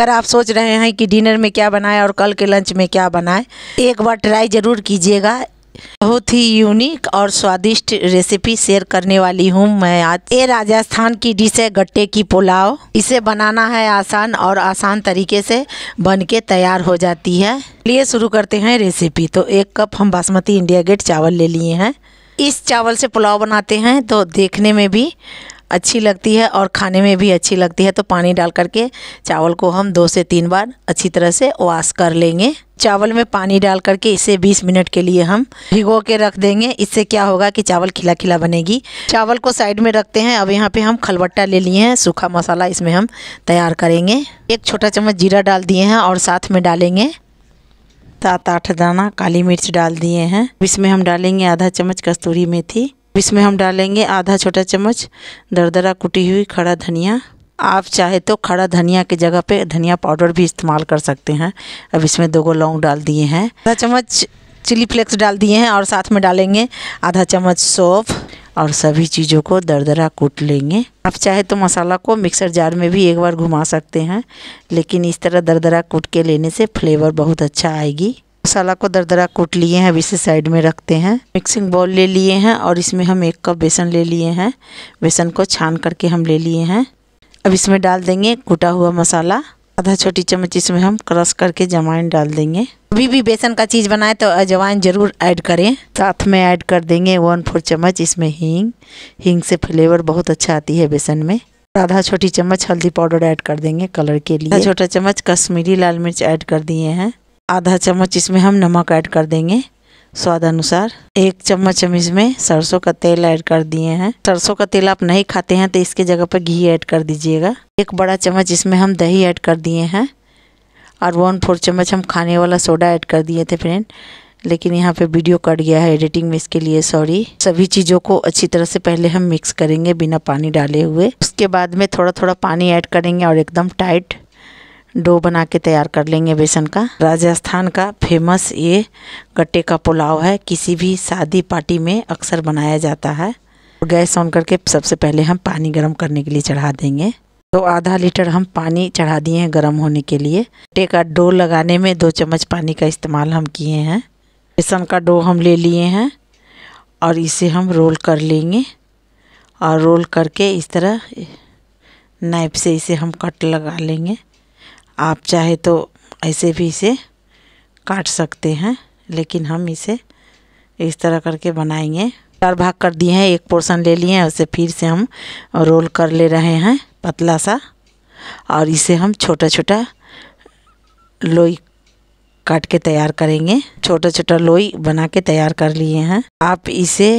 अगर आप सोच रहे हैं कि डिनर में क्या बनाए और कल के लंच में क्या बनाए एक बार ट्राई ज़रूर कीजिएगा बहुत ही यूनिक और स्वादिष्ट रेसिपी शेयर करने वाली हूँ मैं आज ये राजस्थान की डिश है गट्टे की पुलाव इसे बनाना है आसान और आसान तरीके से बन के तैयार हो जाती है लिए शुरू करते हैं रेसिपी तो एक कप हम बासमती इंडिया गेट चावल ले लिए हैं इस चावल से पुलाव बनाते हैं तो देखने में भी अच्छी लगती है और खाने में भी अच्छी लगती है तो पानी डाल करके चावल को हम दो से तीन बार अच्छी तरह से वॉश कर लेंगे चावल में पानी डाल करके इसे 20 मिनट के लिए हम भिगो के रख देंगे इससे क्या होगा कि चावल खिला खिला बनेगी चावल को साइड में रखते हैं अब यहाँ पे हम खलबट्टा ले लिए हैं सूखा मसाला इसमें हम तैयार करेंगे एक छोटा चम्मच जीरा डाल दिए हैं और साथ में डालेंगे सात आठ दाना काली मिर्च डाल दिए हैं इसमें हम डालेंगे आधा चम्मच कस्तूरी मेथी इसमें हम डालेंगे आधा छोटा चम्मच दरदरा कुटी हुई खड़ा धनिया आप चाहे तो खड़ा धनिया की जगह पे धनिया पाउडर भी इस्तेमाल कर सकते हैं अब इसमें दो गो लौंग डाल दिए हैं आधा चम्मच चिली फ्लेक्स डाल दिए हैं और साथ में डालेंगे आधा चम्मच सौफ और सभी चीज़ों को दरदरा कूट लेंगे आप चाहे तो मसाला को मिक्सर जार में भी एक बार घुमा सकते हैं लेकिन इस तरह दरदरा कूट के लेने से फ्लेवर बहुत अच्छा आएगी मसाला को दरदरा कूट लिए हैं अब इसे साइड में रखते हैं मिक्सिंग बाउल ले लिए हैं और इसमें हम एक कप बेसन ले लिए हैं बेसन को छान करके हम ले लिए हैं अब इसमें डाल देंगे कूटा हुआ मसाला आधा छोटी चम्मच इसमें हम क्रश करके जमाइन डाल देंगे अभी भी बेसन का चीज़ बनाए तो अजवाइन ज़रूर ऐड करें साथ में ऐड कर देंगे वन फोर चम्मच इसमें हींग हींग से फ्लेवर बहुत अच्छा आती है बेसन में आधा छोटी चम्मच हल्दी पाउडर ऐड कर देंगे कलर के लिए छोटा चम्मच कश्मीरी लाल मिर्च ऐड कर दिए हैं आधा चम्मच इसमें हम नमक ऐड कर देंगे स्वाद अनुसार एक चम्मच हम इसमें सरसों का तेल ऐड कर दिए हैं सरसों का तेल आप नहीं खाते हैं तो इसके जगह पर घी ऐड कर दीजिएगा एक बड़ा चम्मच इसमें हम दही ऐड कर दिए हैं और वन फोर चम्मच हम खाने वाला सोडा ऐड कर दिए थे फ्रेंड लेकिन यहाँ पे वीडियो कट गया है एडिटिंग में इसके लिए सॉरी सभी चीज़ों को अच्छी तरह से पहले हम मिक्स करेंगे बिना पानी डाले हुए उसके बाद में थोड़ा थोड़ा पानी ऐड करेंगे और एकदम टाइट डो बना के तैयार कर लेंगे बेसन का राजस्थान का फेमस ये गट्टे का पुलाव है किसी भी शादी पार्टी में अक्सर बनाया जाता है गैस ऑन करके सबसे पहले हम पानी गर्म करने के लिए चढ़ा देंगे तो आधा लीटर हम पानी चढ़ा दिए हैं गर्म होने के लिए गट्टे का डो लगाने में दो चम्मच पानी का इस्तेमाल हम किए हैं बेसन का डो हम ले लिए हैं और इसे हम रोल कर लेंगे और रोल करके इस तरह नाइफ से इसे हम कट लगा लेंगे आप चाहे तो ऐसे भी इसे काट सकते हैं लेकिन हम इसे इस तरह करके बनाएंगे चार भाग कर दिए हैं एक पोर्शन ले लिए हैं उसे फिर से हम रोल कर ले रहे हैं पतला सा और इसे हम छोटा छोटा लोई काट के तैयार करेंगे छोटा छोटा लोई बना के तैयार कर लिए हैं आप इसे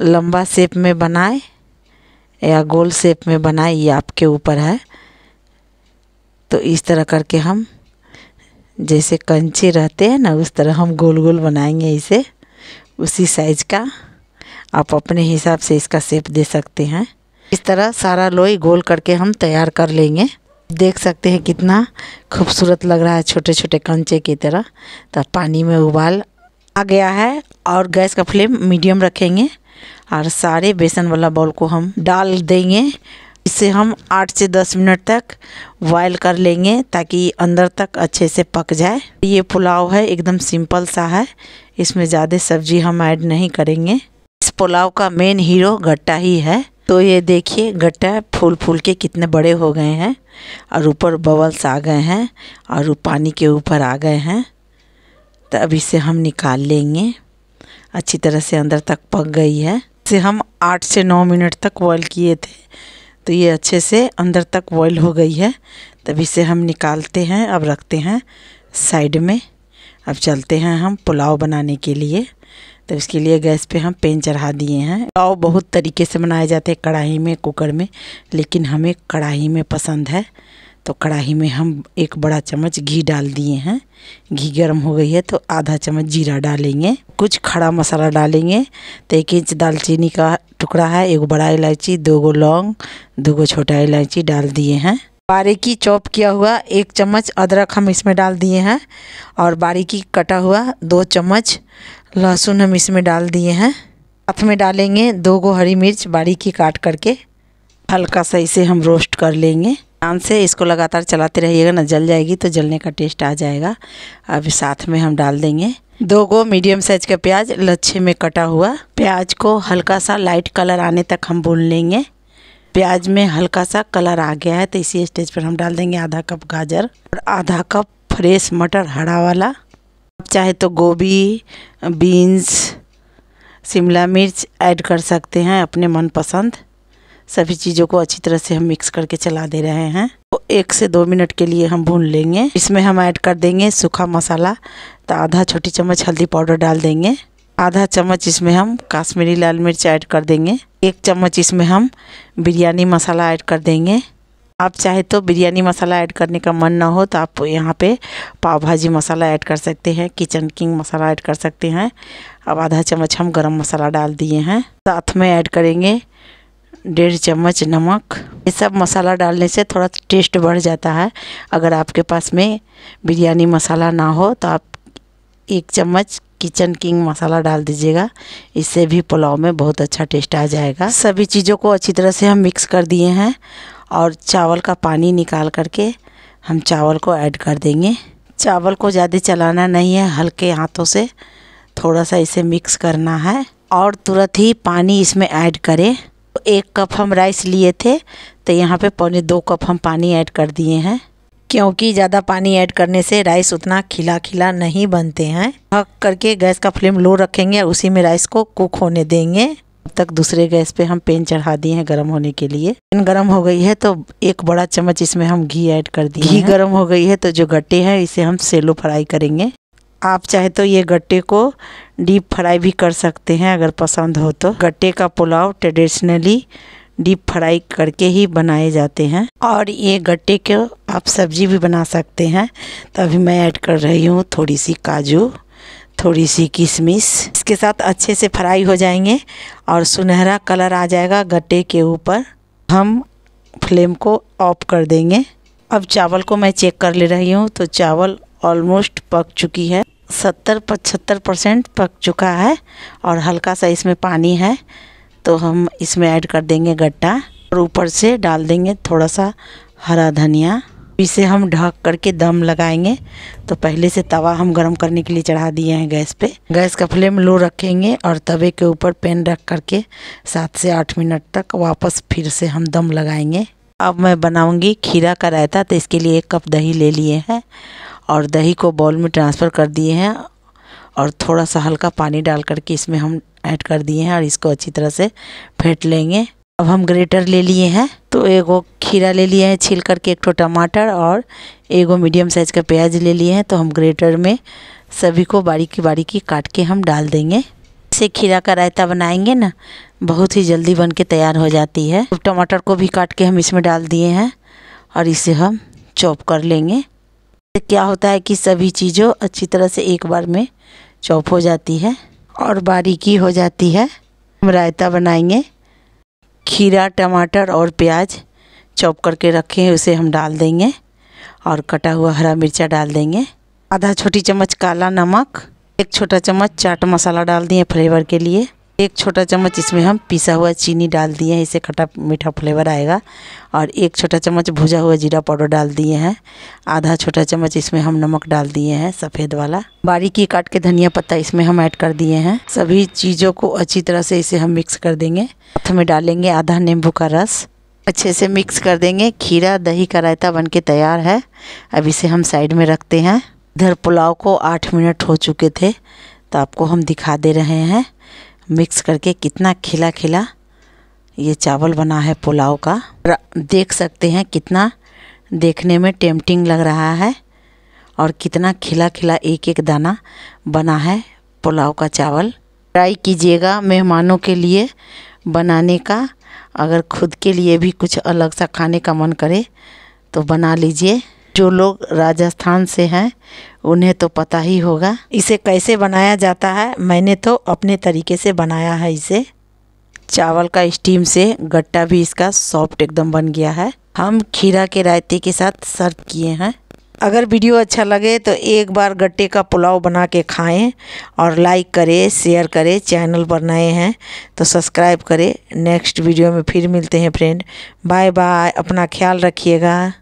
लंबा शेप में बनाए या गोल शेप में बनाए ये आपके ऊपर है तो इस तरह करके हम जैसे कंचे रहते हैं ना उस तरह हम गोल गोल बनाएंगे इसे उसी साइज का आप अपने हिसाब से इसका शेप दे सकते हैं इस तरह सारा लोई गोल करके हम तैयार कर लेंगे देख सकते हैं कितना खूबसूरत लग रहा है छोटे छोटे कंचे की तरह तो पानी में उबाल आ गया है और गैस का फ्लेम मीडियम रखेंगे और सारे बेसन वाला बॉल को हम डाल देंगे इसे हम आठ से दस मिनट तक बॉयल कर लेंगे ताकि अंदर तक अच्छे से पक जाए ये पुलाव है एकदम सिंपल सा है इसमें ज़्यादा सब्जी हम ऐड नहीं करेंगे इस पुलाव का मेन हीरो गट्टा ही है तो ये देखिए गट्टा फूल फूल के कितने बड़े हो गए हैं और ऊपर बबल्स आ गए हैं और पानी के ऊपर आ गए हैं तो अब इसे हम निकाल लेंगे अच्छी तरह से अंदर तक पक गई है इसे हम आठ से नौ मिनट तक बॉयल किए थे तो ये अच्छे से अंदर तक बॉयल हो गई है तब इसे हम निकालते हैं अब रखते हैं साइड में अब चलते हैं हम पुलाव बनाने के लिए तो इसके लिए गैस पे हम पेन चढ़ा दिए हैं पुलाव बहुत तरीके से बनाए जाते हैं कढ़ाई में कुकर में लेकिन हमें कढ़ाई में पसंद है तो कढ़ाई में हम एक बड़ा चम्मच घी डाल दिए हैं घी गर्म हो गई है तो आधा चम्मच जीरा डालेंगे कुछ खड़ा मसाला डालेंगे तो एक इंच दालचीनी का टुकड़ा है एक बड़ा इलायची दो गो लौंग दो गो छोटा इलायची डाल दिए हैं बारीकी चॉप किया हुआ एक चम्मच अदरक हम इसमें डाल दिए हैं और बारीकी कटा हुआ दो चम्मच लहसुन हम इसमें डाल दिए हैं हाथ में डालेंगे दो गो हरी मिर्च बारीकी काट करके हल्का सा इसे हम रोस्ट कर लेंगे ध्यान से इसको लगातार चलाते रहिएगा ना जल जाएगी तो जलने का टेस्ट आ जाएगा अब साथ में हम डाल देंगे दो गो मीडियम साइज का प्याज लच्छे में कटा हुआ प्याज को हल्का सा लाइट कलर आने तक हम भून लेंगे प्याज में हल्का सा कलर आ गया है तो इसी स्टेज पर हम डाल देंगे आधा कप गाजर और आधा कप फ्रेश मटर हरा वाला आप चाहे तो गोभी बीन्स शिमला मिर्च ऐड कर सकते हैं अपने मनपसंद सभी चीज़ों को अच्छी तरह से हम मिक्स करके चला दे रहे हैं तो एक से दो मिनट के लिए हम भून लेंगे इसमें हम ऐड कर देंगे सूखा मसाला तो आधा छोटी चम्मच हल्दी पाउडर डाल देंगे आधा चम्मच इसमें हम काश्मीरी लाल मिर्च ऐड कर देंगे एक चम्मच इसमें हम बिरयानी मसाला ऐड कर देंगे आप चाहे तो बिरयानी मसाला ऐड करने का मन ना हो तो आप यहाँ पे पाव भाजी मसाला ऐड कर सकते हैं किचन किंग मसाला ऐड कर सकते हैं अब आधा चम्मच हम गरम मसाला डाल दिए हैं साथ में ऐड करेंगे डेढ़ चम्मच नमक ये सब मसाला डालने से थोड़ा टेस्ट बढ़ जाता है अगर आपके पास में बिरयानी मसाला ना हो तो आप एक चम्मच किचन किंग मसाला डाल दीजिएगा इससे भी पुलाव में बहुत अच्छा टेस्ट आ जाएगा सभी चीज़ों को अच्छी तरह से हम मिक्स कर दिए हैं और चावल का पानी निकाल करके हम चावल को ऐड कर देंगे चावल को ज़्यादा चलाना नहीं है हल्के हाथों से थोड़ा सा इसे मिक्स करना है और तुरंत ही पानी इसमें ऐड करें एक कप हम राइस लिए थे तो यहाँ पे पौने दो कप हम पानी ऐड कर दिए हैं क्योंकि ज़्यादा पानी ऐड करने से राइस उतना खिला खिला नहीं बनते हैं हक करके गैस का फ्लेम लो रखेंगे और उसी में राइस को कुक होने देंगे अब तक दूसरे गैस पे हम पेन चढ़ा दिए हैं गर्म होने के लिए पेन गर्म हो गई है तो एक बड़ा चम्मच इसमें हम घी ऐड कर दिए घी गर्म हो गई है तो जो गट्टे हैं इसे हम सेलो फ्राई करेंगे आप चाहे तो ये गट्टे को डीप फ्राई भी कर सकते हैं अगर पसंद हो तो गट्टे का पुलाव ट्रेडिशनली डीप फ्राई करके ही बनाए जाते हैं और ये गट्टे को आप सब्जी भी बना सकते हैं तो अभी मैं ऐड कर रही हूँ थोड़ी सी काजू थोड़ी सी किशमिश इसके साथ अच्छे से फ्राई हो जाएंगे और सुनहरा कलर आ जाएगा गट्टे के ऊपर हम फ्लेम को ऑफ कर देंगे अब चावल को मैं चेक कर ले रही हूँ तो चावल ऑलमोस्ट पक चुकी है सत्तर पचहत्तर परसेंट पक चुका है और हल्का सा इसमें पानी है तो हम इसमें ऐड कर देंगे गट्टा और ऊपर से डाल देंगे थोड़ा सा हरा धनिया इसे हम ढक करके दम लगाएंगे तो पहले से तवा हम गर्म करने के लिए चढ़ा दिए हैं गैस पे गैस का फ्लेम लो रखेंगे और तवे के ऊपर पैन रख करके सात से आठ मिनट तक वापस फिर से हम दम लगाएंगे अब मैं बनाऊंगी खीरा का रायता तो इसके लिए एक कप दही ले लिए हैं और दही को बॉल में ट्रांसफ़र कर दिए हैं और थोड़ा सा हल्का पानी डाल करके इसमें हम ऐड कर दिए हैं और इसको अच्छी तरह से फेंट लेंगे अब हम ग्रेटर ले लिए हैं तो एगो खीरा ले लिए हैं छील करके एक ठो टमाटर और एगो मीडियम साइज़ का प्याज ले लिए हैं तो हम ग्रेटर में सभी को बारीकी बारीकी काट के हम डाल देंगे इसे खीरा का रायता बनाएंगे ना बहुत ही जल्दी बन के तैयार हो जाती है टमाटर को भी काट के हम इसमें डाल दिए हैं और इसे हम चॉप कर लेंगे क्या होता है कि सभी चीज़ों अच्छी तरह से एक बार में चौप हो जाती है और बारीकी हो जाती है हम रायता बनाएंगे खीरा टमाटर और प्याज चॉप करके रखे हैं उसे हम डाल देंगे और कटा हुआ हरा मिर्चा डाल देंगे आधा छोटी चम्मच काला नमक एक छोटा चम्मच चाट मसाला डाल दिए फ्लेवर के लिए एक छोटा चम्मच इसमें हम पिसा हुआ चीनी डाल दिए हैं इससे खट्टा मीठा फ्लेवर आएगा और एक छोटा चम्मच भुजा हुआ जीरा पाउडर डाल दिए हैं आधा छोटा चम्मच इसमें हम नमक डाल दिए हैं सफ़ेद वाला बारीकी काट के धनिया पत्ता इसमें हम ऐड कर दिए हैं सभी चीज़ों को अच्छी तरह से इसे हम मिक्स कर देंगे हमें डालेंगे आधा नींबू का रस अच्छे से मिक्स कर देंगे खीरा दही का रायता बन के तैयार है अब इसे हम साइड में रखते हैं इधर पुलाव को आठ मिनट हो चुके थे तो आपको हम दिखा दे रहे हैं मिक्स करके कितना खिला खिला ये चावल बना है पुलाव का देख सकते हैं कितना देखने में टेम्पटिंग लग रहा है और कितना खिला खिला एक एक दाना बना है पुलाव का चावल ट्राई कीजिएगा मेहमानों के लिए बनाने का अगर खुद के लिए भी कुछ अलग सा खाने का मन करे तो बना लीजिए जो लोग राजस्थान से हैं उन्हें तो पता ही होगा इसे कैसे बनाया जाता है मैंने तो अपने तरीके से बनाया है इसे चावल का स्टीम से गट्टा भी इसका सॉफ्ट एकदम बन गया है हम खीरा के रायते के साथ सर्व किए हैं अगर वीडियो अच्छा लगे तो एक बार गट्टे का पुलाव बना के खाएँ और लाइक करें शेयर करें चैनल पर नए हैं तो सब्सक्राइब करें नेक्स्ट वीडियो में फिर मिलते हैं फ्रेंड बाय बाय अपना ख्याल रखिएगा